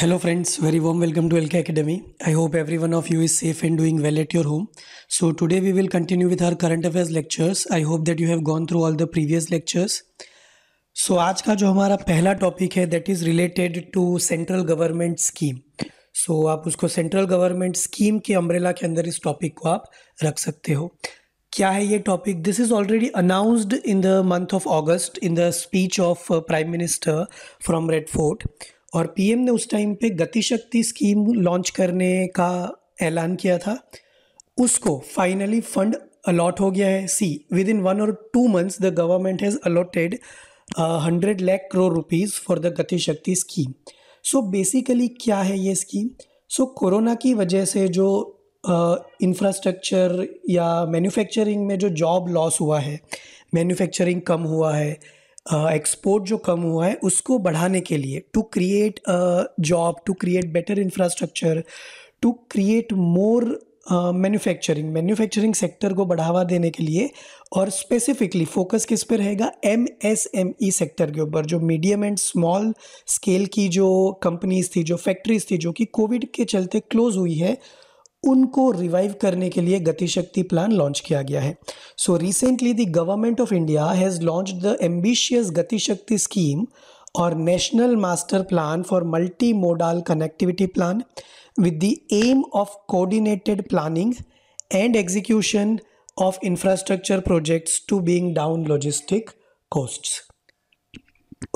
Hello friends very warm welcome to L K academy I hope everyone of you is safe and doing well at your home so today we will continue with her current affairs lectures I hope that you have gone through all the previous lectures so आज का जो हमारा पहला topic है that is related to central government scheme so आप उसको central government scheme के umbrella के अंदर इस टॉपिक को आप रख सकते हो क्या है ये topic this is already announced in the month of August in the speech of prime minister from Red Fort और पीएम ने उस टाइम पे गतिशक्ति स्कीम लॉन्च करने का ऐलान किया था उसको फाइनली फंड अलॉट हो गया है see within one or two months the government has allotted hundred lakh crore rupees for the Gati Shakti scheme so basically क्या है ये स्कीम सो so, कोरोना की वजह से जो इंफ्रास्ट्रक्चर uh, या मैन्युफैक्चरिंग में जो जॉब लॉस हुआ है मैन्युफैक्चरिंग कम हुआ है एक्सपोर्ट जो कम हुआ है उसको बढ़ाने के लिए to create job to create better infrastructure to create more manufacturing manufacturing sector को बढ़ावा देने के लिए और स्पेसिफिकली फोकस किस पर रहेगा M S M E sector के ऊपर जो मीडियम एंड स्मॉल स्केल की जो कंपनीज थी जो फैक्ट्रीज थी जो कि कोविड के चलते क्लोज हुई है उनको रिवाइव करने के लिए गतिशक्ति प्लान लॉन्च किया गया है so recently the government of India has launch the ambitious Gati Shakti scheme or national master plan for multi modal connectivity plan with the aim of coordinated planning and execution of infrastructure projects to bring down logistic cost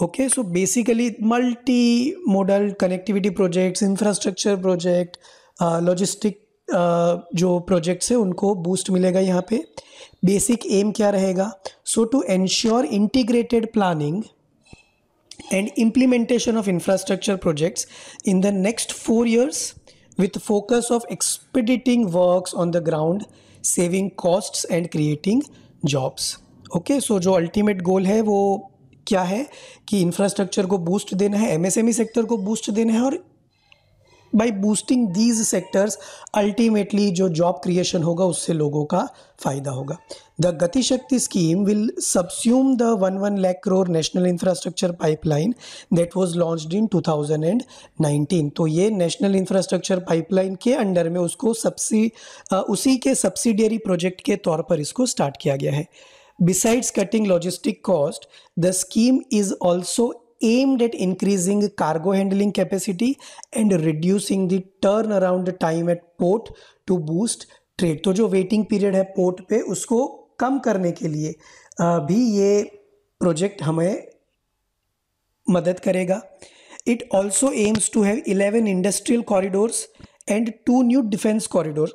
okay so basically multi modal connectivity projects infrastructure project logistic जो projects है उनको boost मिलेगा यहाँ पे basic aim क्या रहेगा so to ensure integrated planning and implementation of infrastructure projects in the next four years with focus of expediting work on the ground saving costs and creating jobs okay so जो ultimate गोल है वो क्या है कि infrastructure को boost देना है MSME sector e को बूस्ट देना है और by boosting these sectors ultimately जो जॉब क्रिएशन होगा उससे लोगों का फायदा होगा the Gati Shakti scheme will subsume the one one lakh crore national infrastructure pipeline that was launch in two thousand and nineteen तो ये नेशनल इंफ्रास्ट्रक्चर पाइपलाइन के अंडर में उसको सब्सि उसी के सब्सिडियरी प्रोजेक्ट के तौर पर इसको स्टार्ट किया गया है besides cutting logistic cost the scheme is also aimed at increasing cargo handling capacity and reducing the turnaround time at port to boost trade. तो जो waiting period है port पे उसको कम करने के लिए भी ये project हमें मदद करेगा It also aims to have eleven industrial corridors and two new defense corridors.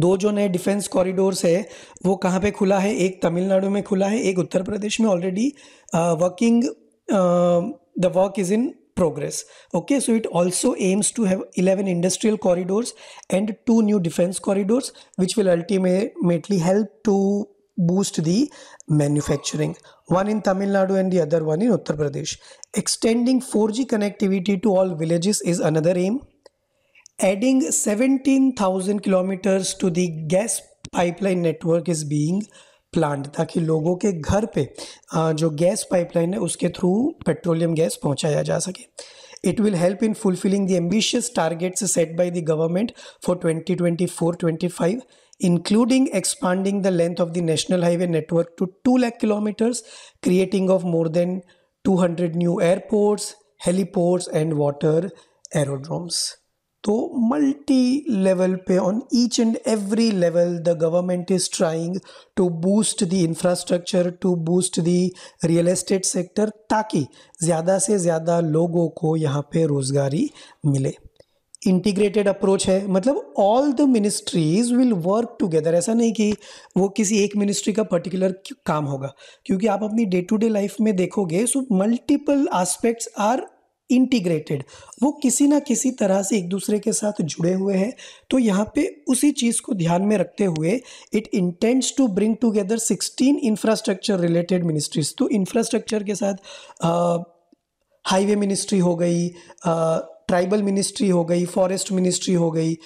दो जो नए डिफेंस कॉरिडोर्स है वो कहाँ पे खुला है एक तमिलनाडु में खुला है एक उत्तर प्रदेश में already working Um, the work is in progress. Okay, so it also aims to have 11 industrial corridors and two new defense corridors, which will ultimately help to boost the manufacturing. One in Tamil Nadu and the other one in Uttar Pradesh. Extending 4G connectivity to all villages is another aim. Adding 17,000 kilometers to the gas pipeline network is being plant ताकि लोगों के घर पे जो gas pipeline है उसके through petroleum gas पहुंचाया जा सके it will help in fulfilling the ambitious targets set by the government for 2024-25 including expanding the length of the national highway network to 2 lakh kilometers creating of more than 200 new airports heliports and water aerodromes तो multi level पे on each and every level the government is trying to boost the infrastructure to boost the real estate sector ताकि ज़्यादा से ज़्यादा लोगों को यहाँ पे रोज़गारी मिले इंटीग्रेटेड अप्रोच है मतलब all the ministries will work together ऐसा नहीं कि वो किसी एक मिनिस्ट्री का पर्टिकुलर काम होगा क्योंकि आप अपनी डे टू डे लाइफ में देखोगे so multiple aspects are integrated वो किसी ना किसी तरह से एक दूसरे के साथ जुड़े हुए हैं तो यहाँ पे उसी चीज़ को ध्यान में रखते हुए it intends to bring together 16 infrastructure related ministries तो इंफ्रास्ट्रक्चर के साथ हाईवे मिनिस्ट्री हो गई ट्राइबल मिनिस्ट्री हो गई फॉरेस्ट मिनिस्ट्री हो गई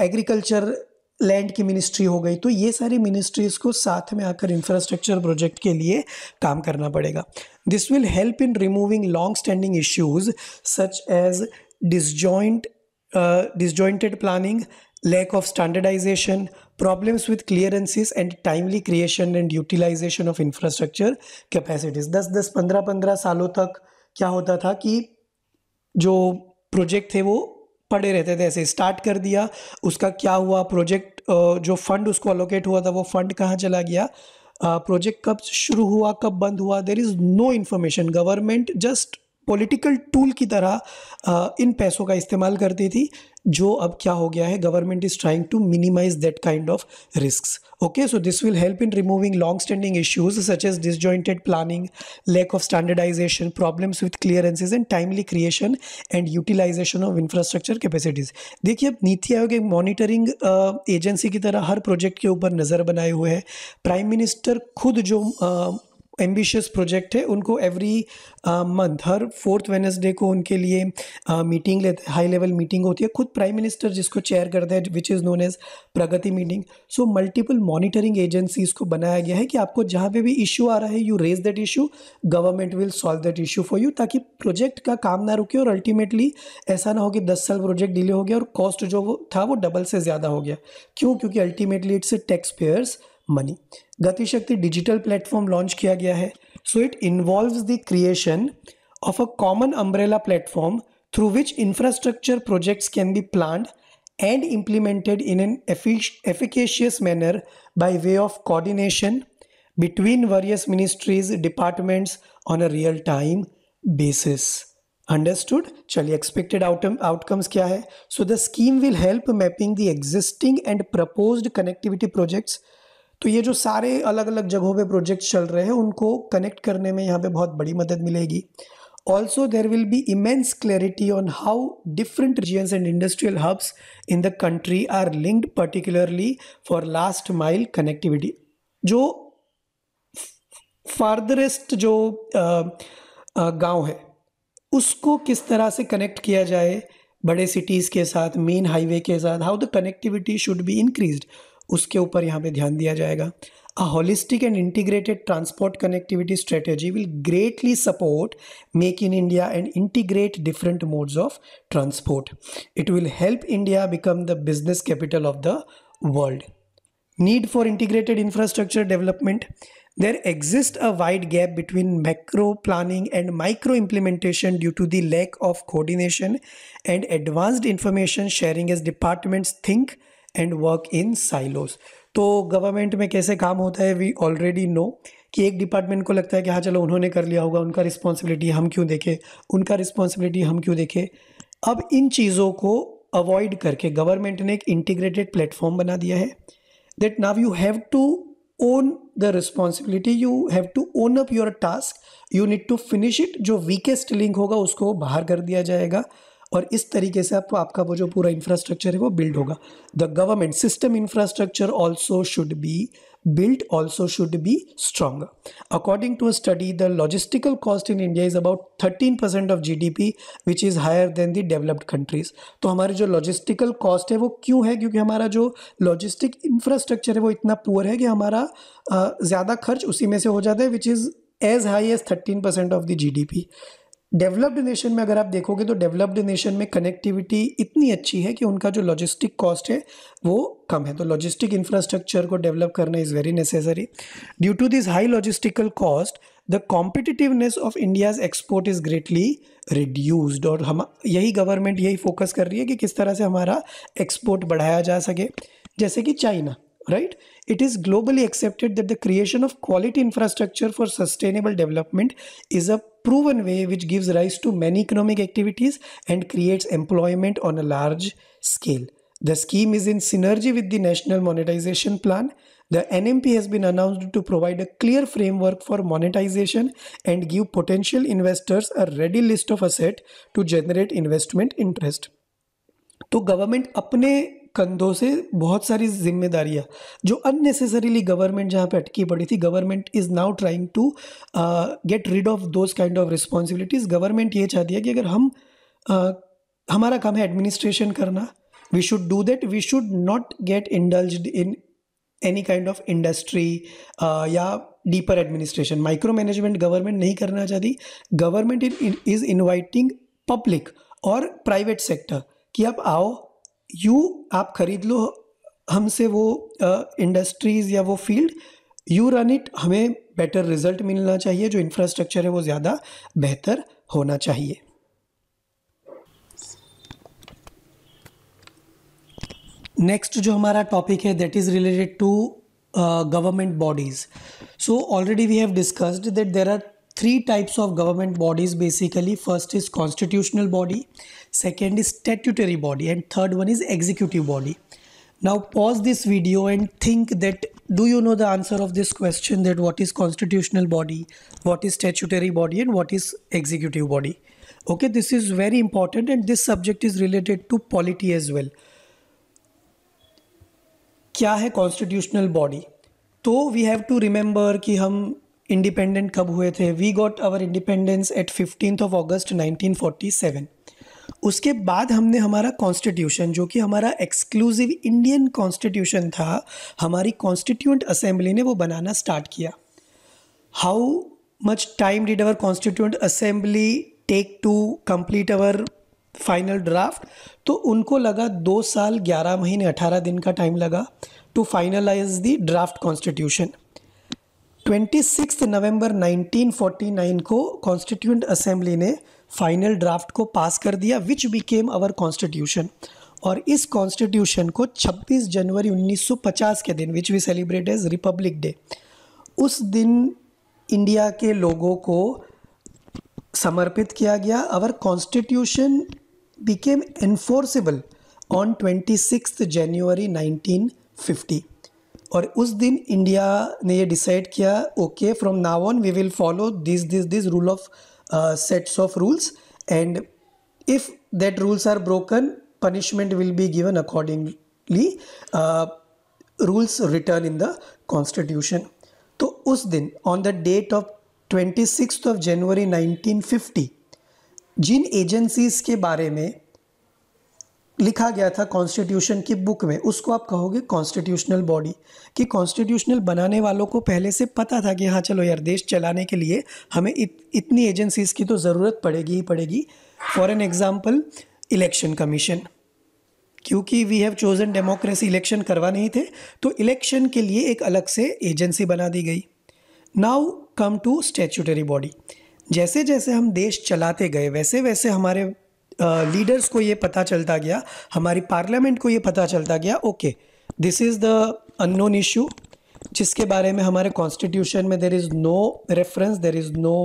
एग्रीकल्चर लैंड की मिनिस्ट्री हो गई तो ये सारी मिनिस्ट्रीज़ को साथ में आकर इंफ्रास्ट्रक्चर प्रोजेक्ट के लिए काम करना पड़ेगा this will help in removing long standing issues such as disjoint disjointed planning lack of standardisation problems with clearances and timely creation and utilisation of infrastructure capacities दस दस पंद्रह पंद्रह सालों तक क्या होता था कि जो प्रोजेक्ट थे वो पड़े रहते थे ऐसे स्टार्ट कर दिया उसका क्या हुआ प्रोजेक्ट जो फंड उसको अलोकेट हुआ था वो फंड कहाँ चला गया प्रोजेक्ट कब शुरू हुआ कब बंद हुआ there is no information government just political tool की तरह इन पैसों का इस्तेमाल करती थी जो अब क्या हो गया है government is trying to minimize that kind of risk okay so this will help in removing long standing issues such as disjointed planning lack of standardisation problems with clearances and timely creation and utilisation of infrastructure capacities देखिए अब नीति आयोग एक monitoring agency की तरह हर project के ऊपर नज़र बनाए हुए है प्राइम मिनिस्टर खुद जो uh, एम्बिशियस प्रोजेक्ट है उनको एवरी मंथ हर फोर्थ वेनसडे को उनके लिए मीटिंग लेते हाई लेवल मीटिंग होती है खुद प्राइम मिनिस्टर जिसको चेयर करते हैं which is known as Pragati meeting so multiple monitoring agencies को बनाया गया है कि आपको जहाँ पे भी इशू आ रहा है you raise that issue government will solve that issue for you ताकि प्रोजेक्ट का काम ना रुके और अल्टीमेटली ऐसा ना हो कि दस साल प्रोजेक्ट डिले हो गया और कॉस्ट जो था वो डबल से ज़्यादा हो गया क्यों क्योंकि ultimately it's tax payers money GatiShakti digital platform launch किया गया है so it involve the creation of a common umbrella platform through which infrastructure projects can be plan and implemented in an efficacious manner by way of coordination between various ministries departments on a real time basis understood चलिए expected outcomes क्या है so the scheme will help mapping the existing and proposed connectivity projects तो ये जो सारे अलग अलग जगहों पे प्रोजेक्ट चल रहे हैं उनको कनेक्ट करने में यहाँ पे बहुत बड़ी मदद मिलेगी also there will be immense clarity on how different regions and industrial hubs in the country are linked particularly for last mile connectivity जो फार्दरेस्ट जो गाँव है उसको किस तरह से कनेक्ट किया जाए बड़े सिटीज़ के साथ मेन हाईवे के साथ how the connectivity should be increase उसके ऊपर यहाँ पे ध्यान दिया जाएगा a holistic and integrated transport connectivity strategy will greatly support make in India and integrate different modes of transport it will help India become the business capital of the world need for integrated infrastructure development there exist a wide gap between macro planning and micro implementation due to the lack of coordination and advanced information sharing as departments think and work in silos तो government में कैसे काम होता है we already know कि एक department को लगता है कि हाँ चलो उन्होंने कर लिया होगा उनका रिस्पॉन्सिबिलिटी हम क्यों देखें उनका रिस्पॉन्सिबिलिटी हम क्यों देखें अब इन चीज़ों को अवॉइड करके गवर्नमेंट ने एक इंटीग्रेटेड प्लेटफॉर्म बना दिया है that now you have to own the responsibility you have to own up your task you need to finish it जो वीकेस्ट लिंक होगा उसको बाहर कर दिया जाएगा और इस तरीके से आपको आपका वो जो पूरा इंफ्रास्ट्रक्चर है वो बिल्ड होगा the government system infrastructure also should be also be strong according to a study the logistical cost in India is about thirteen percent of G D P which is higher than the developed countries तो हमारे जो logistical cost है वो क्यों है क्योंकि हमारा जो लॉजिस्टिक इंफ्रास्ट्रक्चर है वो इतना पुअर है कि हमारा ज़्यादा खर्च उसी में से हो जाता है which is as high as thirteen percent of the G D P developed nation में अगर आप देखोगे तो डेवलप्ड नेशन में कनेक्टिविटी इतनी अच्छी है कि उनका जो लॉजिस्टिक कॉस्ट है वो कम है तो लॉजिस्टिक इंफ्रास्ट्रक्चर को डेवलप करना is very necessary due to this high logistical cost the competitiveness of India's export is greatly reduced और हम यही गवर्नमेंट यही फोकस कर रही है कि किस तरह से हमारा एक्सपोर्ट बढ़ाया जा सके जैसे कि China right it is globally accepted that the creation of quality infrastructure for sustainable development is a proven way which gives rise to many economic activities and creates employment on a large scale. The scheme is in synergy with the National Monetization Plan. The NMP has been announced to provide a clear framework for monetization and give potential investors a ready list of assets to generate investment interest. तो government अपने कंधों से बहुत सारी जिम्मेदारियां जो unnecessarily government जहाँ पे अटकी पड़ी थी government is now trying to get rid of those kind of responsibilities government ये चाहती है कि अगर हम uh, हमारा काम है एडमिनिस्ट्रेशन करना we should do that we should not get indulge in any kind of industry या deeper administration micro management government नहीं करना चाहती गवर्नमेंट इज इन्वाइटिंग पब्लिक और प्राइवेट सेक्टर कि आप आओ यू आप खरीद लो हमसे वो इंडस्ट्रीज़ या वो फील्ड यू रन इट हमें बेटर रिजल्ट मिलना चाहिए जो इंफ्रास्ट्रक्चर है वो ज़्यादा बेहतर होना चाहिए नेक्स्ट जो हमारा टॉपिक है that is related to government bodies so already we have discussed that there are three types of government bodies basically first is constitutional body second is statutory body and third one is executive body now pause this video and think that do you know the answer of this question that what is constitutional body what is statutory body and what is executive body okay this is very important and this subject is related to polity as well क्या है constitutional body तो we have to remember कि हम independent कब हुए थे we got our independence at fifteen of August 1947 उसके बाद हमने हमारा कॉन्स्टिट्यूशन जो कि हमारा एक्सक्लूसिव इंडियन कॉन्स्टिट्यूशन था हमारी कॉन्स्टिट्यूंट असेंबली ने वो बनाना स्टार्ट किया how much time did our constituent assembly take to complete our final draft तो उनको लगा दो साल ग्यारह महीने अठारह दिन का टाइम लगा to finalize the draft constitution twenty six November 1949 को कॉन्स्टिट्यूंट असेंबली ने फाइनल ड्राफ्ट को पास कर दिया विच बिकेम आवर कॉन्स्टिट्यूशन और इस कॉन्स्टिट्यूशन को 26 जनवरी 1950 के दिन which we celebrate as republic day उस दिन इंडिया के लोगों को समर्पित किया गया our constitution became enforceable on twenty six January 1950 और उस दिन इंडिया ने ये डिसाइड किया okay from now on we will follow this this this rule of sets of rules and if that rules are broken punishment will be given accordingly rules written in the constitution तो उस दिन on the date of twenty six of January fifty जिन agencies के बारे में लिखा गया था कॉन्स्टिट्यूशन की बुक में उसको आप कहोगे कॉन्स्टिट्यूशनल बॉडी कि कॉन्स्टिट्यूशनल बनाने वालों को पहले से पता था कि हाँ चलो यार देश चलाने के लिए हमें इत, इतनी एजेंसीज़ की तो ज़रूरत पड़ेगी ही पड़ेगी for an example election commission क्योंकि we have chosen democracy election करवा नहीं थे तो इलेक्शन के लिए एक अलग से एजेंसी बना दी गई now come to statutory body जैसे जैसे हम देश चलाते गए वैसे वैसे हमारे लीडर्स को ये पता चलता गया हमारी पार्लियामेंट को ये पता चलता गया okay this is the unknown issue जिसके बारे में हमारे कॉन्स्टिट्यूशन में there is no reference there is no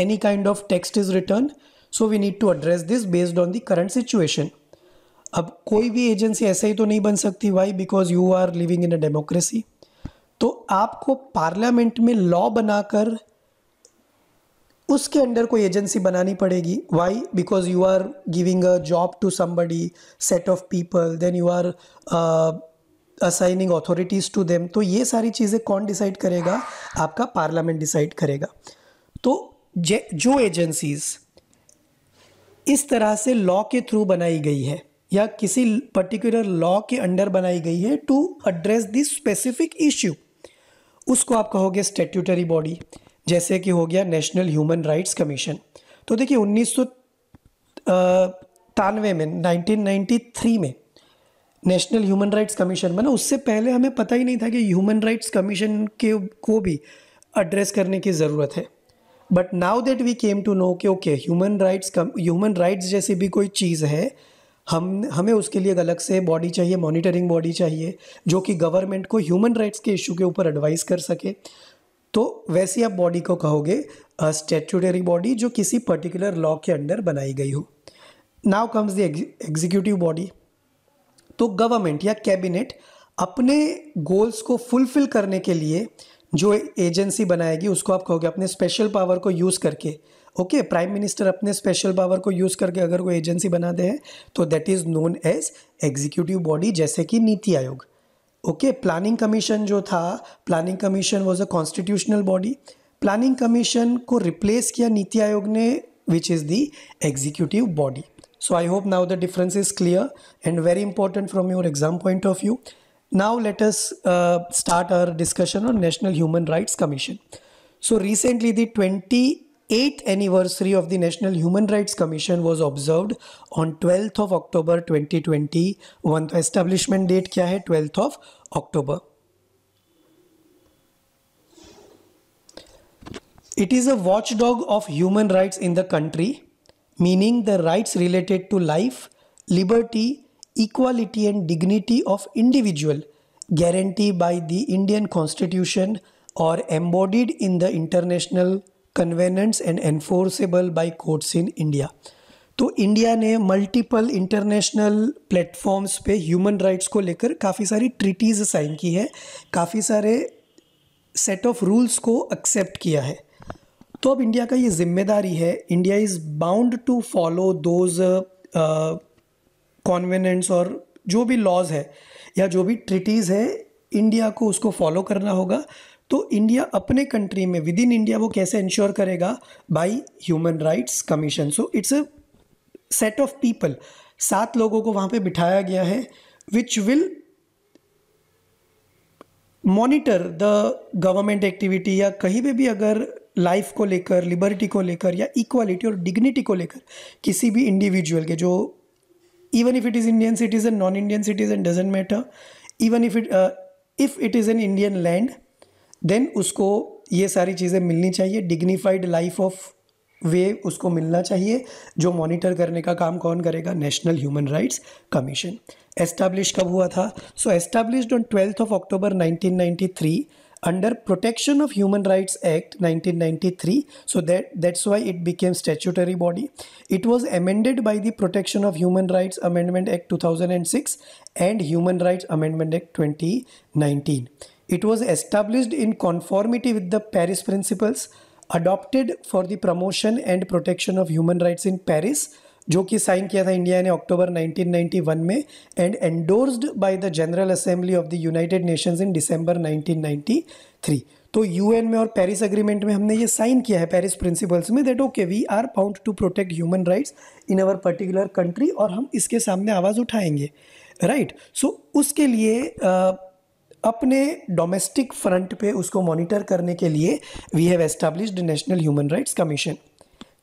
any kind of text is written so we need to address this based on the current situation अब कोई भी agency ऐसे ही तो नहीं बन सकती why because you are living in a democracy तो आपको पार्लियामेंट में लॉ बनाकर उसके अंडर कोई एजेंसी बनानी पड़ेगी why because you are giving a job to somebody set of people then you are assigning authorities to them तो ये सारी चीज़ें कौन डिसाइड करेगा आपका पार्लियामेंट डिसाइड करेगा तो जो एजेंसीज़ इस तरह से लॉ के थ्रू बनाई गई है या किसी पर्टिकुलर लॉ के अंडर बनाई गई है to address this specific issue उसको आप कहोगे स्टेट्यूटरी बॉडी जैसे कि हो गया नेशनल ह्यूमन राइट्स कमीशन तो देखिए उन्नीस सौ तानवे में 1993 में नेशनल ह्यूमन राइट्स कमीशन बना मतलब उससे पहले हमें पता ही नहीं था कि ह्यूमन राइट्स कमीशन के को भी एड्रेस करने की ज़रूरत है but now that we came to know कि okay human rights human rights जैसे भी कोई चीज़ है हम हमें उसके लिए अलग से बॉडी चाहिए मॉनिटरिंग बॉडी चाहिए जो कि गवर्नमेंट को ह्यूमन राइट्स के इशू के ऊपर एडवाइस कर सके तो वैसी आप बॉडी को कहोगे स्टेचुटरी बॉडी जो किसी पर्टिकुलर लॉ के अंडर बनाई गई हो now comes the executive body तो गवर्नमेंट या कैबिनेट अपने गोल्स को फुलफिल करने के लिए जो एजेंसी बनाएगी उसको आप कहोगे अपने स्पेशल पावर को यूज़ करके ओके प्राइम मिनिस्टर अपने स्पेशल पावर को यूज़ करके अगर कोई एजेंसी बनाते हैं तो that is known as executive body जैसे कि Niti Aayog okay planning commission जो था planning commission was a constitutional body planning commission को रिप्लेस किया नीति आयोग ने which is the executive body so I hope now the difference is clear and very important from your exam point of view now let us start start discussion on national human rights commission so recently the twenty 8th anniversary of the National Human Rights Commission was observed on 12th of October 2020. One establishment date क्या है 12th of October It is a watchdog of human rights in the country, meaning the rights related to life, liberty, equality, and dignity of individual, guaranteed by the Indian Constitution or embodied in the international covenants and enforceable by courts in India तो India ने multiple international platforms पे human rights को लेकर काफ़ी सारी treaties sign की है काफ़ी सारे सेट ऑफ रूल्स को एक्सेप्ट किया है तो अब इंडिया का ये जिम्मेदारी है India is bound to follow those covenants और जो भी लॉज है या जो भी ट्रीटीज़ है इंडिया को उसको फॉलो करना होगा तो इंडिया अपने कंट्री में विद इन इंडिया वो कैसे इंश्योर करेगा by human rights commission so it's a set of people सात लोगों को वहाँ पे बिठाया गया है which will monitor the government activity या कहीं पे भी अगर लाइफ को लेकर लिबर्टी को लेकर या इक्वालिटी और डिग्निटी को लेकर किसी भी इंडिविजुअल के जो even if it is Indian citizen non Indian citizen doesn't matter even if it if it is an Indian land then उसको ये सारी चीज़ें मिलनी चाहिए डिग्निफाइड लाइफ ऑफ वे उसको मिलना चाहिए जो मॉनिटर करने का काम कौन करेगा national human rights commission establish कब हुआ था so establish on twelfth of October 1993 under protection of human rights act 1993 so that that's why it became statutory body it was amended by the protection of human rights amendment act 2006 and human rights amendment act 2019 It was established in conformity with the Paris Principles adopted for the promotion and protection of human rights in Paris जो कि sign किया था India ने अक्टूबर 1991 में and endorsed by the general assembly of the United Nations in December 1993 तो UN में और पेरिस अग्रीमेंट में हमने ये साइन किया है पेरिस प्रिंसिपल्स में that okay we are bound to protect human rights in our particular country और हम इसके सामने आवाज़ उठाएंगे राइट right? सो so, उसके लिए uh, अपने डोमेस्टिक फ्रंट पे उसको मॉनिटर करने के लिए we have established national human rights commission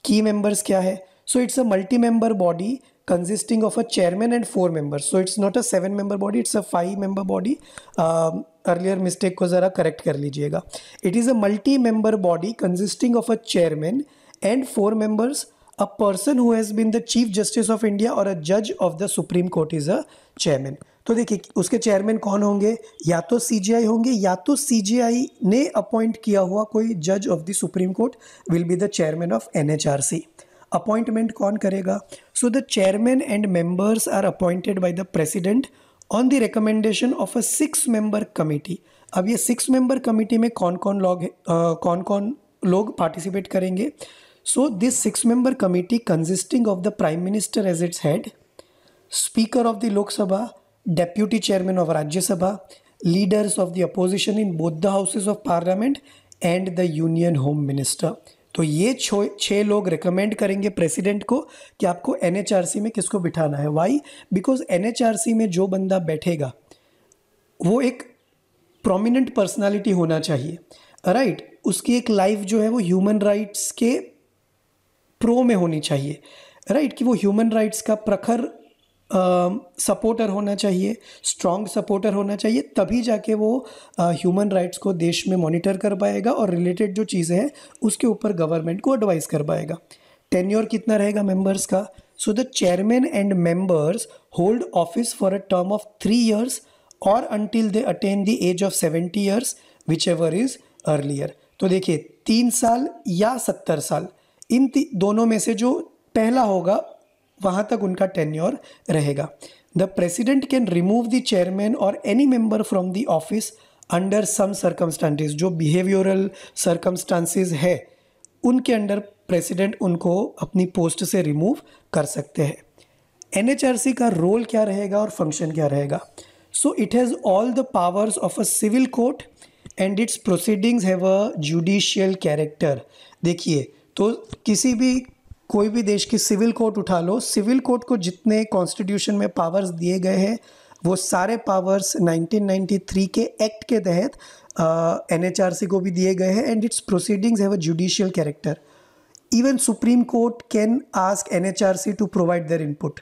की मेंबर्स क्या है so it's a multi member body consisting of a chairman and four members so it's not a seven member body it's a five member body earlier mistake को ज़रा correct कर लीजिएगा it is a multi member body consisting of a chairman and four members a person who has been the chief justice of India और a जज of the supreme court is a chairman तो देखिए उसके chairman कौन होंगे या तो CGI होंगे या तो सीजीआई ने अपॉइंट किया हुआ कोई जज of the supreme court will be the chairman of NHRC appointment कौन करेगा so the chairman and members are appointed by the president on the recommendation of a six member committee अब ये six member committee में कौन कौन लोग कौन कौन लोग पार्टिसिपेट करेंगे so this six member committee consisting of the prime minister as its head speaker of the Lok Sabha deputy chairman of Rajya Sabha, leaders of the opposition in both the houses of parliament and the union home minister. तो ये छः लोग recommend करेंगे president को कि आपको N में किसको बिठाना है वाई बिकॉज एन में जो बंदा बैठेगा वो एक प्रोमिनेंट पर्सनालिटी होना चाहिए राइट right? उसकी एक लाइफ जो है वो ह्यूमन राइट्स के प्रो में होनी चाहिए राइट right? कि वो ह्यूमन राइट्स का प्रखर सपोर्टर होना चाहिए स्ट्रॉन्ग सपोर्टर होना चाहिए तभी जाके वो ह्यूमन राइट्स को देश में मॉनिटर कर पाएगा और रिलेटेड जो चीज़ें हैं उसके ऊपर गवर्नमेंट को एडवाइस कर पाएगा टेन्योर कितना रहेगा मेंबर्स का so the chairman and members hold office for a term of three years और until they attain the age of seventy years whichever is earlier तो देखिए तीन साल या सत्तर साल इन दोनों में से जो पहला होगा वहाँ तक उनका टेन्योर रहेगा the president can remove the chairman और any member from the office under some circumstances जो बिहेवियरल सर्कमस्टांसिस है उनके अंडर प्रेसिडेंट उनको अपनी पोस्ट से रिमूव कर सकते हैं एन का रोल क्या रहेगा और फंक्शन क्या रहेगा so it has all the powers of a civil court and its proceedings have a judicial character देखिए तो किसी भी कोई भी देश की सिविल कोर्ट उठा लो सिविल कोर्ट को जितने कॉन्स्टिट्यूशन में पावर्स दिए गए हैं वो सारे पावर्स 1993 के एक्ट के तहत एन uh, को भी दिए गए हैं and its proceedings have a judicial character even supreme court can ask an to provide their input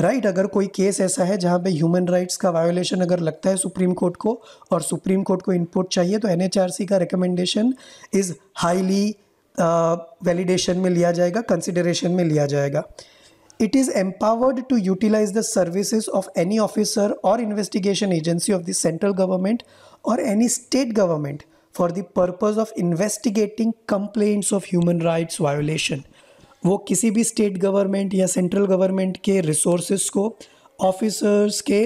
right अगर कोई केस ऐसा है जहाँ पे ह्यूमन राइट्स का वायोलेशन अगर लगता है सुप्रीम कोर्ट को और सुप्रीम कोर्ट को इनपुट चाहिए तो एन का रिकमेंडेशन इज़ हाईली वैलिडेशन में लिया जाएगा कंसिडरेशन में लिया जाएगा it is empowered to utilise the services of any officer और investigation agency of the central government और any state government for the purpose of investigating complaints of human rights violation वो किसी भी स्टेट गवर्नमेंट या central government के resource को officers के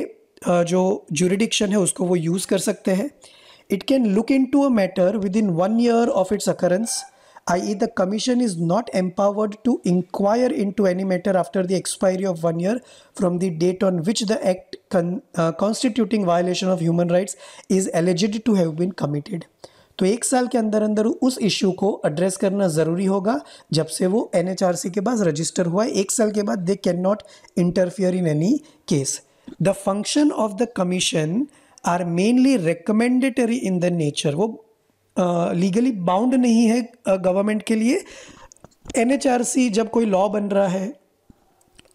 जो जुरिडिक्शन है उसको वो यूज़ कर सकते हैं it can look into a matter within one year of its occurrence i.e., the Commission is not empowered to inquire into any matter after the expiry of one year from the date on which the act con, uh, constituting violation of human rights is alleged to have been committed. तो एक साल के अंदर अंदर उस issue को address करना ज़रूरी होगा जब से वो एन के पास रजिस्टर हुआ है एक साल के बाद they cannot interfere in any case the function of the commission are mainly recommendatory in the nature वो लीगली बाउंड नहीं है गवर्नमेंट के लिए एन जब कोई लॉ बन रहा है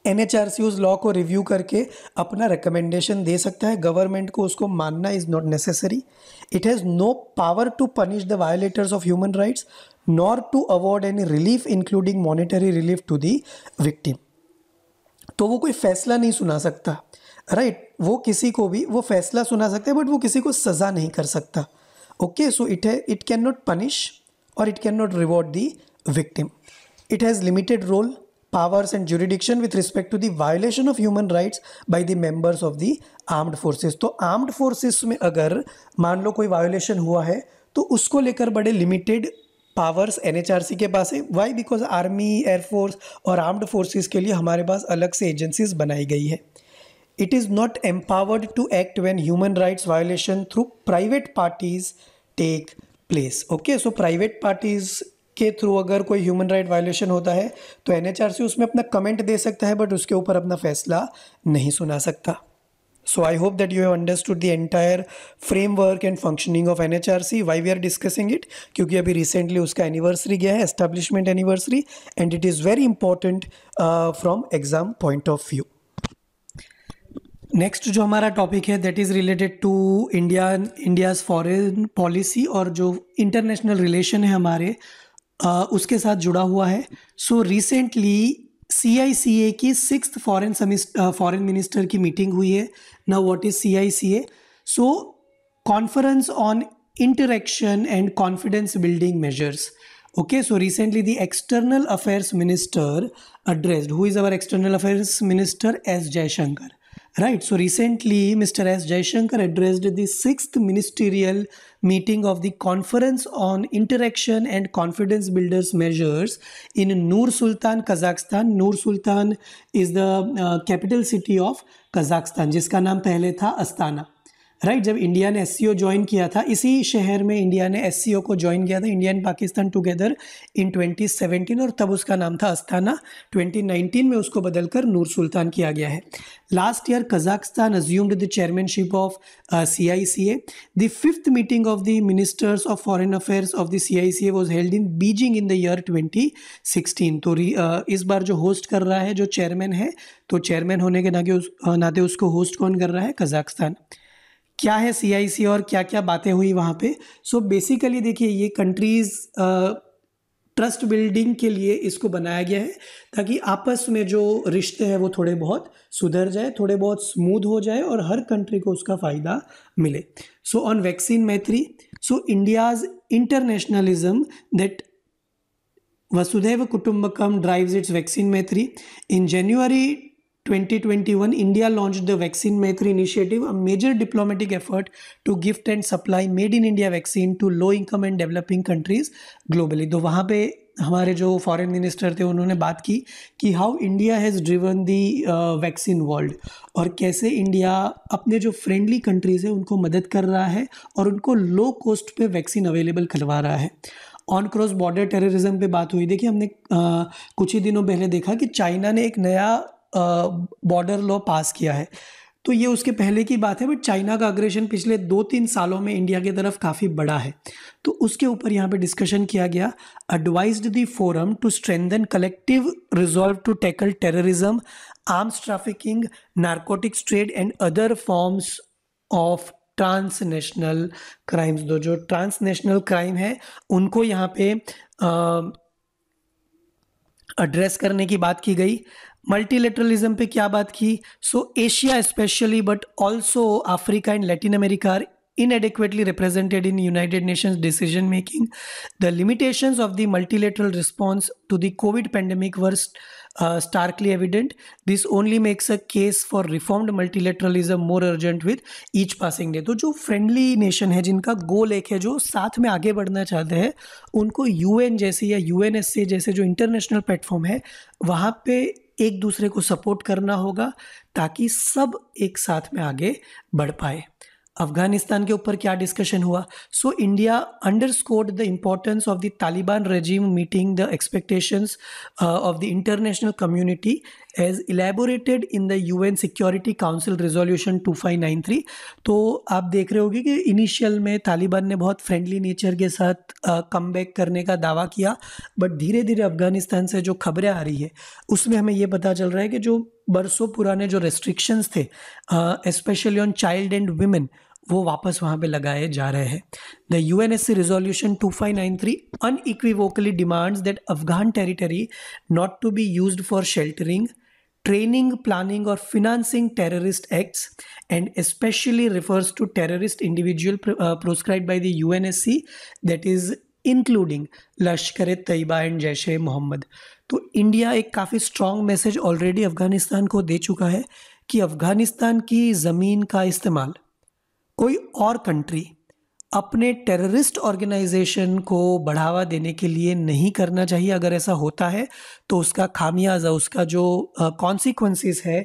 एन उस लॉ को रिव्यू करके अपना रिकमेंडेशन दे सकता है गवर्नमेंट को उसको मानना is not necessary it has no power to punish the violators of human rights nor to award any relief including monetary relief to the victim तो वो कोई फैसला नहीं सुना सकता राइट right? वो किसी को भी वो फैसला सुना सकता है बट वो किसी को सज़ा नहीं कर सकता okay so it it cannot punish or it cannot reward the victim it has limited role powers and jurisdiction with respect to the violation of human rights by the members of the armed forces तो armed forces में अगर मान लो कोई violation हुआ है तो उसको लेकर बड़े limited पावर्स एन के पास है वाई बिकॉज आर्मी एयरफोर्स और आर्म्ड फोर्सेस के लिए हमारे पास अलग से एजेंसीज बनाई गई है it is not empowered to act when human rights violation through private parties take place okay so private parties के थ्रू अगर कोई ह्यूमन राइट वायलेशन होता है तो एन उसमें अपना कमेंट दे सकता है बट उसके ऊपर अपना फैसला नहीं सुना सकता So I hope that you have understood the entire framework and functioning of NHRC, why we are discussing it, क्योंकि अभी recently उसका anniversary गया है establishment anniversary and it is very important uh, from exam point of view. Next जो हमारा topic है that is related to India India's foreign policy और जो इंटरनेशनल रिलेशन है हमारे आ, उसके साथ जुड़ा हुआ है so recently C I C A की सिक्स फॉरन फॉरन मिनिस्टर की मीटिंग हुई है ना what is C I C A so conference on interaction and confidence building measures okay so recently the external affairs minister addressed who is our external affairs minister S Jaishankar Right, so recently Mr. S. Jaishankar addressed the sixth ministerial meeting of the Conference on Interaction and Confidence Builders Measures in Nur Sultan, Kazakhstan. Nur Sultan is the uh, capital city of Kazakhstan, jiska naam pehle tha astana right जब India ने S C O join किया था इसी शहर में India ने S C ओ को join किया था India and Pakistan together in 2017 और तब उसका नाम था अस्ताना 2019 में उसको बदलकर नूर सुल्तान किया गया है last year Kazakhstan assumed the chairmanship of C I C A the fifth meeting of the ministers of foreign affairs of the C I C A was held in Beijing in the year twenty sixteen तो uh, इस बार जो host कर रहा है जो chairman है तो chairman होने के नाते उस नाते उसको होस्ट कौन कर रहा है कजाकिस्तान क्या है सी और क्या क्या बातें हुई वहाँ पे सो बेसिकली देखिए ये कंट्रीज़ ट्रस्ट बिल्डिंग के लिए इसको बनाया गया है ताकि आपस में जो रिश्ते हैं वो थोड़े बहुत सुधर जाए थोड़े बहुत स्मूथ हो जाए और हर कंट्री को उसका फ़ायदा मिले सो ऑन वैक्सीन मैत्री सो इंडियाज़ इंटरनेशनलिज्म दैट वसुधैव कुटुम्बकम ड्राइव्स इट्स वैक्सीन मैत्री इन जनवरी 2021, India launched the Vaccine Maitri initiative, a major diplomatic effort to gift and supply made in India vaccine to low income and developing countries globally. तो वहाँ पे हमारे जो foreign minister थे उन्होंने बात की कि how India has driven the vaccine world और कैसे इंडिया अपने जो फ्रेंडली कंट्रीज़ है उनको मदद कर रहा है और उनको लो कॉस्ट पे वैक्सीन अवेलेबल करवा रहा है ऑन क्रॉस बॉर्डर टेररिज्म पे बात हुई देखिए हमने आ, uh, कुछ ही दिनों पहले देखा कि चाइना ने एक नया बॉर्डर लॉ पास किया है तो ये उसके पहले की बात है बट चाइना का अग्रेशन पिछले दो तीन सालों में इंडिया की तरफ काफ़ी बड़ा है तो उसके ऊपर यहाँ पे डिस्कशन किया गया advise the forum to strengthen collective resolve to tackle terrorism arms trafficking narcotics trade and other forms of transnational crimes दो जो ट्रांसनेशनल क्राइम है उनको यहाँ पे एड्रेस करने की बात की गई मल्टीलेटरलिज्म पे क्या बात की so Asia specially but also Africa and Latin America are in inadequately represented in United Nations decision making the limitation of the multilateral response to the Covid pandemic were starkly evident this only makes a case for reformed multilateralism more urgent with each passing day तो जो friendly nation है जिनका गोल एक है जो साथ में आगे बढ़ना चाहते हैं उनको यू एन जैसे या यू एन एस से जैसे जो इंटरनेशनल प्लेटफॉर्म है वहाँ पे एक दूसरे को सपोर्ट करना होगा ताकि सब एक साथ में आगे बढ़ पाए अफगानिस्तान के ऊपर क्या डिस्कशन हुआ so India underscored the importance of the Taliban regime meeting the expectations of the international community as elaborated in the U N security council resolution three तो आप देख रहे होगी कि इनिशियल में तालिबान ने बहुत फ्रेंडली नेचर के साथ कम बैक करने का दावा किया बट धीरे धीरे अफगानिस्तान से जो खबरें आ रही है उसमें हमें ये पता चल रहा है कि जो बरसों पुराने जो रेस्ट्रिक्शंस थे specially on child and women वो वापस वहाँ पे लगाए जा रहे हैं the U N S C resolution two five nine three unequivocally demands that Afghan territory not to be use for sheltering training planning और financing terrorist acts and specially refers to terrorist individual proscribe by the U N S C that is including Lashkar Taiba and Jaish e Mohammed तो India एक काफ़ी strong message already Afghanistan को दे चुका है कि अफ़गानिस्तान की ज़मीन का इस्तेमाल कोई और कंट्री अपने टेररिस्ट ऑर्गेनाइजेशन को बढ़ावा देने के लिए नहीं करना चाहिए अगर ऐसा होता है तो उसका खामियाजा उसका जो कॉन्सिक्वेंसेस है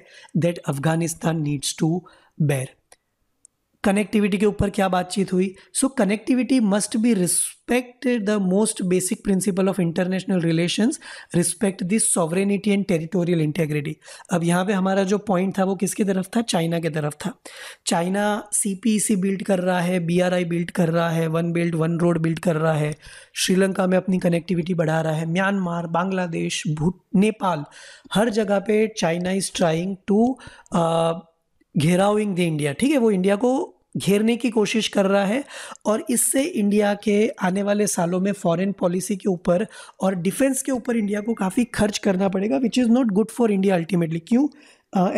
that Afghanistan needs to bear connectivity के ऊपर क्या बातचीत हुई so connectivity must be respected the most basic principle of international relations respect the sovereignty and territorial integrity अब यहाँ पे हमारा जो पॉइंट था वो किसकी तरफ था चाइना की तरफ था China C P C build कर रहा है बी आर आई बिल्ड कर रहा है one belt one road build कर रहा है श्रीलंका में अपनी कनेक्टिविटी बढ़ा रहा है म्यांमार बांग्लादेश भूट नेपाल हर जगह पे चाइना इज़ ट्राइंग टू घेराउिंग द इंडिया ठीक है वो इंडिया को घेरने की कोशिश कर रहा है और इससे इंडिया के आने वाले सालों में फॉरेन पॉलिसी के ऊपर और डिफेंस के ऊपर इंडिया को काफ़ी खर्च करना पड़ेगा which is not good for India ultimately क्यों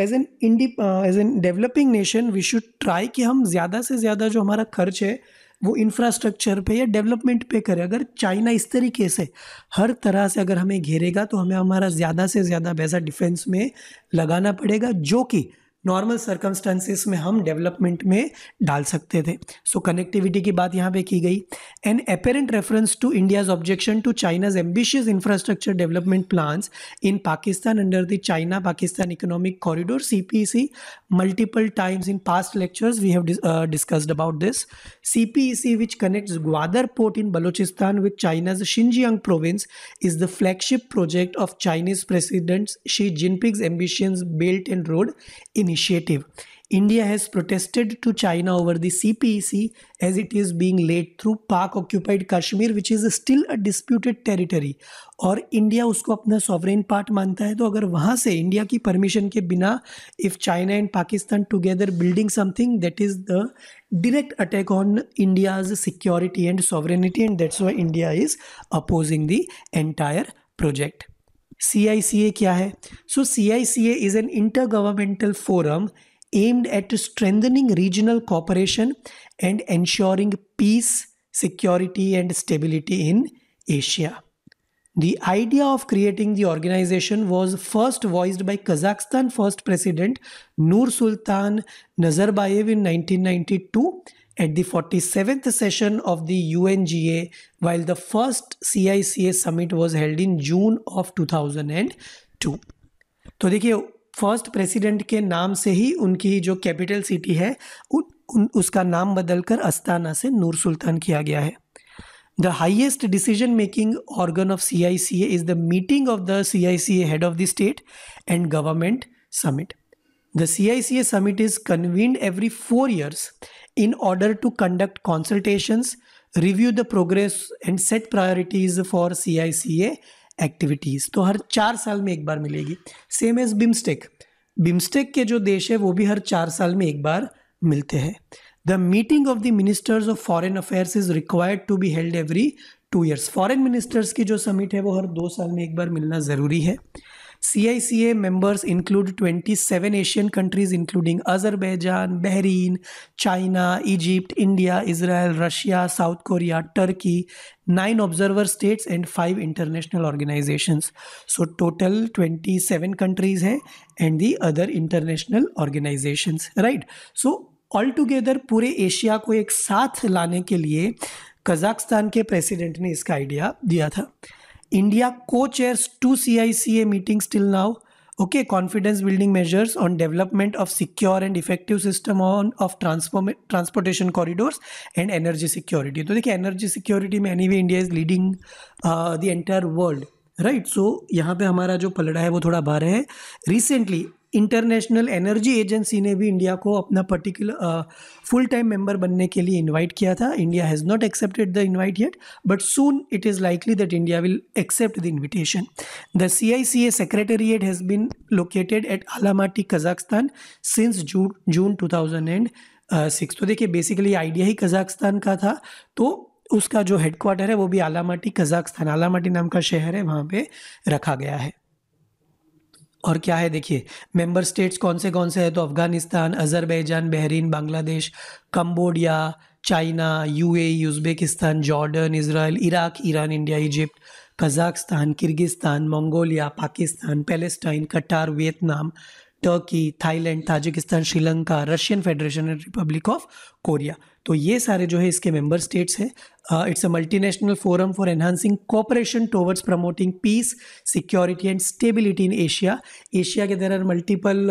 एज एन इंडी as an developing nation we should try कि हम ज़्यादा से ज़्यादा जो हमारा खर्च है वो इंफ्रास्ट्रक्चर पे या डेवलपमेंट पे करे अगर चाइना इस तरीके से हर तरह से अगर हमें घेरेगा तो हमें हमारा ज़्यादा से ज़्यादा पैसा डिफेंस में लगाना पड़ेगा जो कि नॉर्मल सर्कमस्टांसिस में हम डेवलपमेंट में डाल सकते थे सो कनेक्टिविटी की बात यहाँ पे की गई an apparent reference to India's objection to China's ambitious infrastructure development plan in Pakistan under the China Pakistan economic corridor C P C multiple times in past lectures we have discussed about this C P C which connect Gwadar port in Balochistan with China's Xinjiang province is the flagship project of Chinese president's Xi Jinping's ambitions belt and road in initiative, India has protested to China over the CPEC as it is being laid through Pak occupied Kashmir which is still a disputed territory और India उसको अपना sovereign part मानता है तो अगर वहाँ से India की परमिशन के बिना if China and Pakistan together building something that is the direct attack on India's security and sovereignty, and that's why India is opposing the entire project. C C I A क्या है so C C I A is an intergovernmental forum aimed at strengthening regional cooperation and ensuring peace security and stability in Asia the idea of creating the organisation was first voiced by Kazakhstan first president Nur Sultan Nazarbayev in nineteen ninety two at the 47th session of the UNGA, while the first CICA summit was held in June of 2002. तो देखिए first president के नाम से ही उनकी जो capital city है उन, उन उसका नाम बदलकर अस्ताना से नूर सुल्तान किया गया है The highest decision making organ of CICA is the meeting of the CICA head of the state and government summit. The CICA summit is convened every four years in order to conduct consultations, review the progress and set priorities for CICA activities. तो हर चार साल में एक बार मिलेगी Same as BIMSTEC. BIMSTEC के जो देश है वो भी हर चार साल में एक बार मिलते हैं the meeting of the ministers of foreign affairs is required to be held every two years foreign ministers की जो समिट है वो हर दो साल में एक बार मिलना ज़रूरी है CICA members include 27 Asian countries, including Azerbaijan, Bahrain, China, Egypt, India, Israel, Russia, South Korea, Turkey, nine observer states, and five international organizations. So, total 27 countries hai, and the other international organizations, right? So, all together पूरे Asia को एक साथ लाने के लिए Kazakhstan के president ने इसका आइडिया दिया था India co-chairs two CICA meetings till now. Okay, confidence building measures on development of secure and effective system on of transform transportation corridors and energy security. तो देखिए energy security में anyway India is leading uh, the entire world. Right right, so so, यहाँ पे हमारा जो पलड़ा है वो थोड़ा भार है रिसेंटली इंटरनेशनल एनर्जी एजेंसी ने भी इंडिया को अपना पर्टिकुलर फुल टाइम मेंबर बनने के लिए इनवाइट किया था India has not accepted the invite yet but soon it is likely that India will accept the invitation the C I C A secretariat has been located at Almaty Kazakhstan since June June two thousand and six तो देखिए basically idea ही Kazakhstan का था तो उसका जो headquarter है वो भी आलामाटी कजाकिस्तान आलामाटी नाम का शहर है वहाँ पे रखा गया है और क्या है देखिए मेंबर स्टेट्स कौन से कौन से हैं तो Afghanistan Azerbaijan Bahrain Bangladesh Cambodia China UAE e, Uzbekistan Jordan Israel Iraq Iran India Egypt Kazakhstan Kyrgyzstan Mongolia Pakistan Palestine Qatar Vietnam Turkey Thailand Tajikistan Sri Lanka Russian Federation and Republic of Korea तो ये सारे जो है इसके मेंबर स्टेट्स हैं it's a multinational forum for enhancing cooperation towards promoting peace security and stability in Asia Asia के there are multiple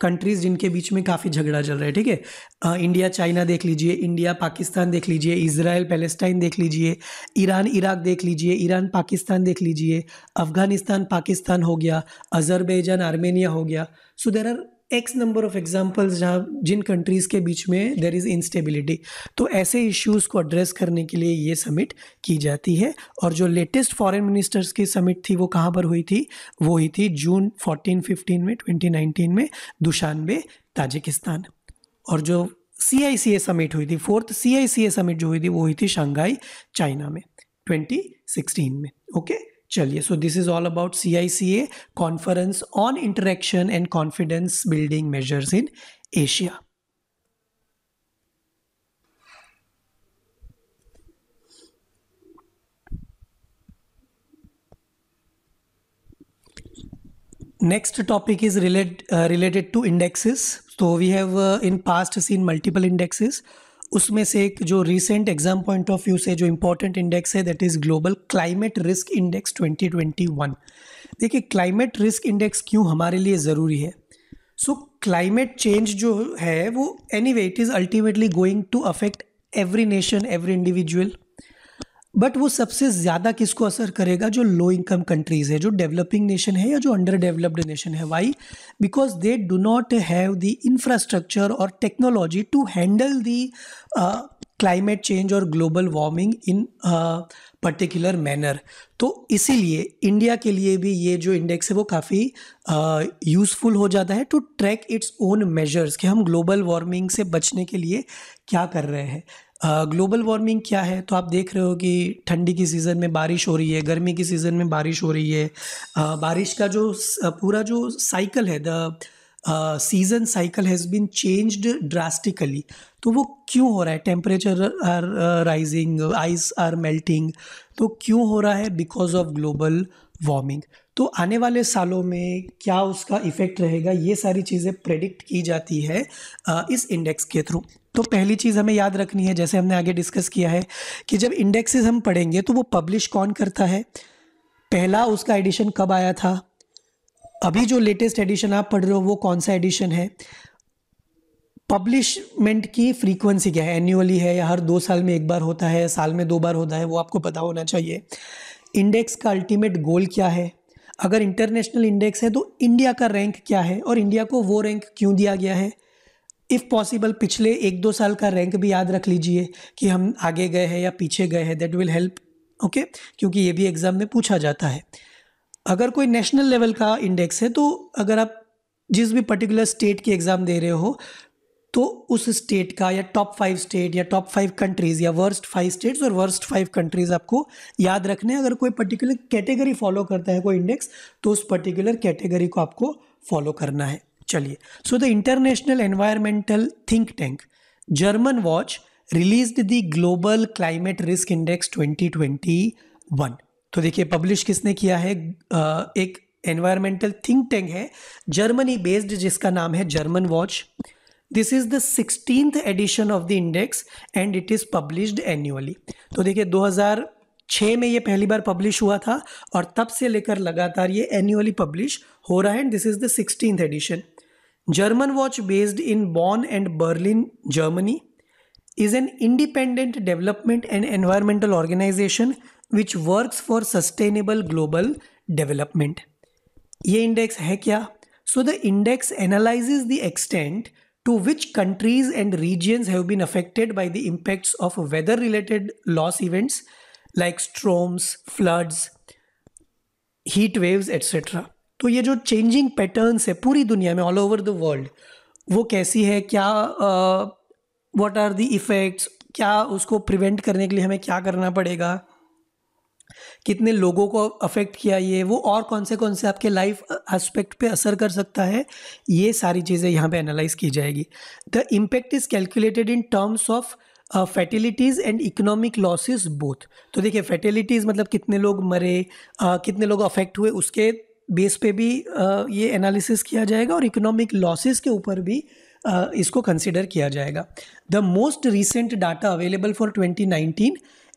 countries जिनके बीच में काफ़ी झगड़ा चल रहा है ठीक है इंडिया चाइना देख लीजिए इंडिया पाकिस्तान देख लीजिए इसराइल पैलेस्टाइन देख लीजिए ईरान इराक देख लीजिए ईरान पाकिस्तान देख लीजिए अफ़गानिस्तान पाकिस्तान हो गया अजरबैजान आर्मेनिया हो गया so there are X number of examples जहाँ जिन कंट्रीज़ के बीच में देर इज़ इंस्टेबिलिटी तो ऐसे इश्यूज़ को एड्रेस करने के लिए ये समिट की जाती है और जो लेटेस्ट फॉरेन मिनिस्टर्स की समिट थी वो कहाँ पर हुई थी वो हुई थी जून 14 15 में 2019 में दुशानबे ताजिकिस्तान और जो सी आई सी ए समिट हुई थी fourth C I C A summit जो हुई थी वो हुई थी शंघाई चाइना में 2016 में ओके okay? चलिए so this is all about C I C A conference on interaction and confidence building measures in Asia next topic is related to indexes तो we have in past seen multiple indexes उसमें से एक जो recent exam point of view से जो important index है that is global climate risk index 2021 देखिए climate risk index क्यों हमारे लिए ज़रूरी है सो क्लाइमेट चेंज जो है वो anyway it is ultimately going to affect every nation every individual but वो सबसे ज़्यादा किसको असर करेगा जो लो इनकम कंट्रीज़ है जो डेवलपिंग नेशन है या जो अंडर डेवलप्ड नेशन है why because they do not have the infrastructure और technology to handle the climate change और global warming in particular manner तो इसीलिए इंडिया के लिए भी ये जो इंडेक्स है वो काफ़ी यूज़फुल uh, हो जाता है to track its own measures कि हम ग्लोबल वार्मिंग से बचने के लिए क्या कर रहे हैं ग्लोबल वार्मिंग क्या है तो आप देख रहे हो कि ठंडी की सीज़न में बारिश हो रही है गर्मी की सीज़न में बारिश हो रही है बारिश का जो पूरा जो साइकिल है the season cycle has been changed drastically तो वो क्यों हो रहा है temperature are rising ice are melting तो क्यों हो रहा है बिकॉज ऑफ ग्लोबल वार्मिंग तो आने वाले सालों में क्या उसका इफ़ेक्ट रहेगा ये सारी चीज़ें प्रेडिक्ट की जाती है इस इंडेक्स के थ्रू तो पहली चीज़ हमें याद रखनी है जैसे हमने आगे डिस्कस किया है कि जब इंडेक्सेस हम पढ़ेंगे तो वो पब्लिश कौन करता है पहला उसका एडिशन कब आया था अभी जो लेटेस्ट एडिशन आप पढ़ रहे हो वो कौन सा एडिशन है पब्लिशमेंट की फ्रीक्वेंसी क्या है एनुअली है या हर दो साल में एक बार होता है साल में दो बार होता है वो आपको पता होना चाहिए इंडेक्स का अल्टीमेट गोल क्या है अगर इंटरनेशनल इंडेक्स है तो इंडिया का रैंक क्या है और इंडिया को वो रैंक क्यों दिया गया है इफ़ पॉसिबल पिछले एक दो साल का रैंक भी याद रख लीजिए कि हम आगे गए हैं या पीछे गए हैं दैट विल हेल्प ओके क्योंकि ये भी एग्ज़ाम में पूछा जाता है अगर कोई नेशनल लेवल का इंडेक्स है तो अगर आप जिस भी पर्टिकुलर स्टेट की एग्ज़ाम दे रहे हो तो उस स्टेट का या टॉप फाइव स्टेट या टॉप फाइव कंट्रीज़ या वर्स्ट फाइव स्टेट्स और वर्स्ट फाइव कंट्रीज़ आपको याद रखने अगर कोई पर्टिकुलर कैटेगरी फॉलो करता है कोई इंडेक्स तो उस पर्टिकुलर कैटेगरी को आपको फॉलो करना है चलिए so the international environmental think tank German Watch released the global climate risk index 2021 तो देखिए पब्लिश किसने किया है एक एनवायरमेंटल थिंक टैंक है जर्मनी बेस्ड जिसका नाम है German Watch this is the sixteen edition of the index and it is published annually तो देखिए 2006 में ये पहली बार पब्लिश हुआ था और तब से लेकर लगातार ये एनुअली पब्लिश हो रहा है and this is the sixteen edition German Watch, based in Bonn and Berlin, Germany, is an independent development and environmental organization which works for sustainable global development. ये index है क्या? So the index analyzes the extent to which countries and regions have been affected by the impacts of weather related loss events like storms, floods, heat waves, etc. तो ये जो changing patterns है पूरी दुनिया में all over the world वो कैसी है क्या व्हाट आर द इफ़ेक्ट्स क्या उसको प्रिवेंट करने के लिए हमें क्या करना पड़ेगा कितने लोगों को अफेक्ट किया ये वो और कौन से कौन से आपके लाइफ एस्पेक्ट पे असर कर सकता है ये सारी चीज़ें यहाँ पे एनालाइज की जाएगी the impact is calculated in terms of fatalities and economic losses both तो देखिए फैटिलिटीज़ मतलब कितने लोग मरे uh, कितने लोग अफेक्ट हुए उसके बेस पे भी ये एनालिसिस किया जाएगा और इकोनॉमिक लॉसेस के ऊपर भी इसको कंसिडर किया जाएगा the most recent data available for 2019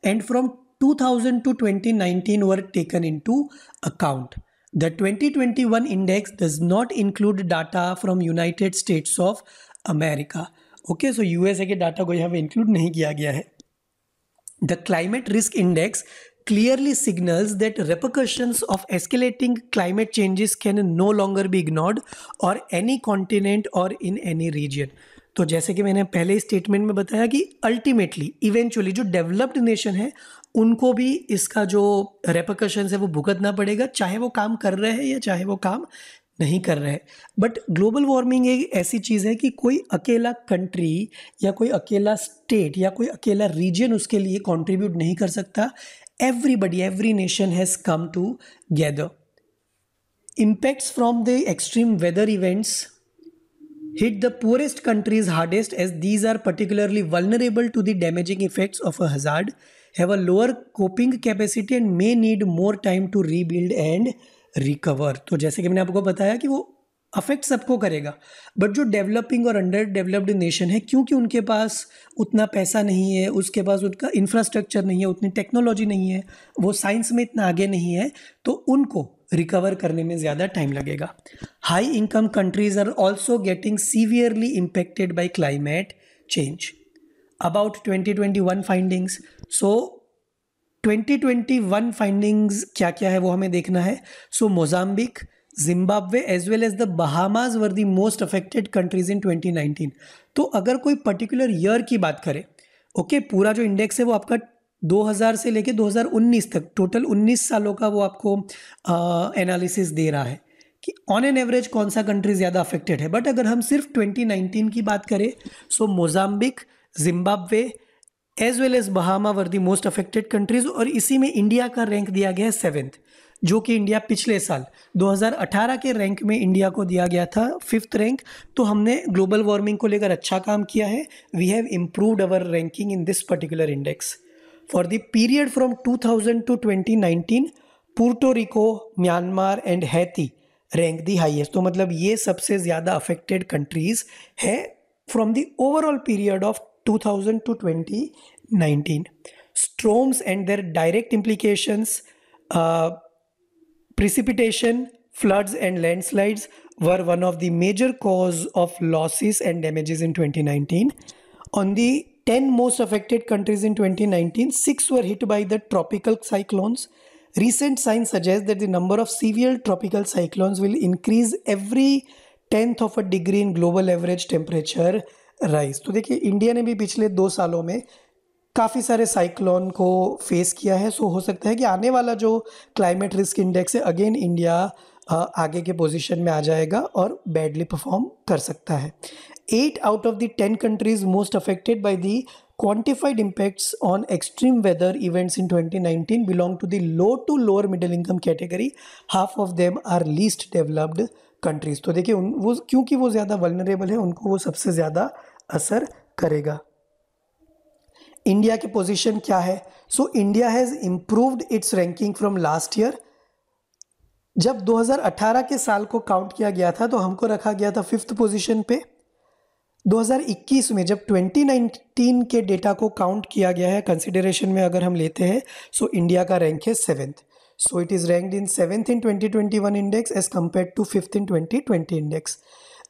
and from 2000 to 2019 were taken into account the 2021 index does not include data from United States of America okay so USA के data को यहाँ पे इंक्लूड नहीं किया गया है the climate risk index clearly signals that repercussions of escalating climate changes can no longer be ignored or any continent or in any region. तो जैसे कि मैंने पहले स्टेटमेंट में बताया कि अल्टीमेटली इवेंचुअली जो डेवलप्ड नेशन है उनको भी इसका जो रेपकशन है वो भुगतना पड़ेगा चाहे वो काम कर रहे हैं या चाहे वो काम नहीं कर रहे बट ग्लोबल वार्मिंग एक ऐसी चीज़ है कि कोई अकेला कंट्री या कोई अकेला स्टेट या कोई अकेला रीजन उसके लिए कंट्रीब्यूट नहीं कर सकता everybody, every nation has come together. Impacts from the extreme weather events hit the poorest countries hardest as these are particularly vulnerable to the damaging effects of a hazard, have a lower coping capacity and may need more time to rebuild and recover. तो जैसे कि मैंने आपको बताया कि वो affect सबको करेगा बट जो डेवलपिंग और अंडर डेवलप्ड नेशन है क्योंकि उनके पास उतना पैसा नहीं है उसके पास उनका इंफ्रास्ट्रक्चर नहीं है उतनी टेक्नोलॉजी नहीं है वो साइंस में इतना आगे नहीं है तो उनको रिकवर करने में ज़्यादा टाइम लगेगा high income countries are also getting severely impacted by climate change about 2021 findings so 2021 findings क्या क्या है वो हमें देखना है so Mozambique Zimbabwe as well as the Bahamas were the most affected countries in 2019 तो अगर कोई पर्टिकुलर ईयर की बात करें ओके okay, पूरा जो इंडेक्स है वो आपका 2000 से लेके 2019 तक टोटल 19 सालों का वो आपको एनालिसिस दे रहा है कि ऑन एन एवरेज कौन सा कंट्री ज़्यादा अफेक्टेड है बट अगर हम सिर्फ 2019 की बात करें so Mozambique Zimbabwe as well as Bahama were the most affected countries और इसी में इंडिया का रैंक दिया गया है सेवेंथ जो कि इंडिया पिछले साल 2018 के रैंक में इंडिया को दिया गया था फिफ्थ रैंक तो हमने ग्लोबल वार्मिंग को लेकर अच्छा काम किया है we have improved our ranking in this particular index for the period from 2000 to twenty nineteen Puerto Rico Myanmar and Haiti rank the highest तो मतलब ये सबसे ज़्यादा अफेक्टेड कंट्रीज़ है from the overall period of 2000 to twenty nineteen storms and their direct implications Precipitation, floods and landslides were one of the major cause of losses and damages in 2019. On the 10 most affected countries in 2019, 6 were hit by the tropical cyclones. Recent signs suggest that the number of severe tropical cyclones will increase every tenth of a degree in global average temperature rise. तो देखिए India ने भी पिछले दो सालों में काफ़ी सारे साइक्लोन को फेस किया है सो हो सकता है कि आने वाला जो क्लाइमेट रिस्क इंडेक्स है अगेन इंडिया आगे के पोजीशन में आ जाएगा और बैडली परफॉर्म कर सकता है eight out of the ten countries most affected by the impacts on extreme weather events in twenty 2019 belong to the low to lower middle income category half of them are least developed countries तो देखिए उन वो क्योंकि वो ज़्यादा vulnerable है उनको वो सबसे ज़्यादा असर करेगा इंडिया की पोजीशन क्या है so India has improved its ranking from last year जब 2018 के साल को काउंट किया गया था तो हमको रखा गया था फिफ्थ पोजीशन पे 2021 में जब 2019 के डेटा को काउंट किया गया है कंसिडरेशन में अगर हम लेते हैं सो so इंडिया का रैंक है seventh so it is ranked in seventh in 2021 index as compared to fifth in 2020 index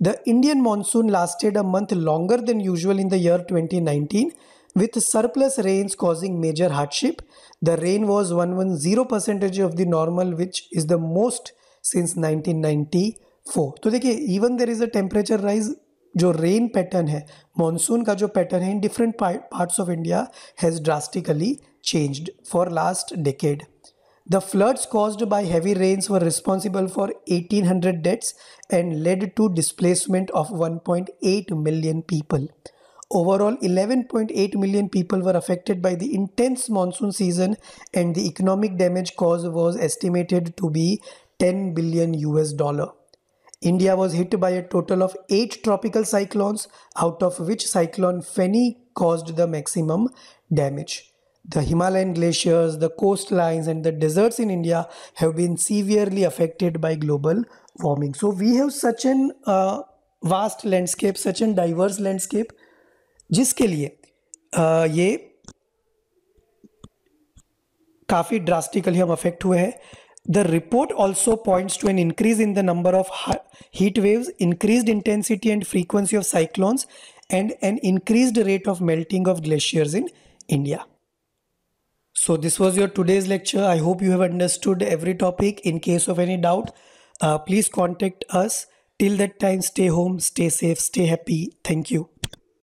the Indian monsoon lasted a month longer than usual in the year 2019 with surplus rains causing major hardship. The rain was 110 percentage of the normal, which is the most since 1994. So, देखिए even there is a temperature rise जो rain pattern है monsoon का pattern in different parts of India has drastically changed for last decade. The floods caused by heavy rains were responsible for 1800 deaths and led to displacement of 1.8 million people. Overall, 11.8 million people were affected by the intense monsoon season, and the economic damage caused was estimated to be 10 billion US dollar. India was hit by a total of 8 tropical cyclones, out of which cyclone Feni caused the maximum damage. The Himalayan glaciers, the coastlines, and the deserts in India have been severely affected by global warming. So, we have such an uh, vast landscape, such a diverse landscape जिसके लिए आ, ये काफ़ी drastically हम affect हुए हैं the report also points to an increase in the number of heat waves increase intensity and frequency of cyclones and an increase rate of melting of glaciers in India so this was your today's lecture I hope you have understood every topic in case of any doubt please contact us till that time stay home stay safe stay happy thank you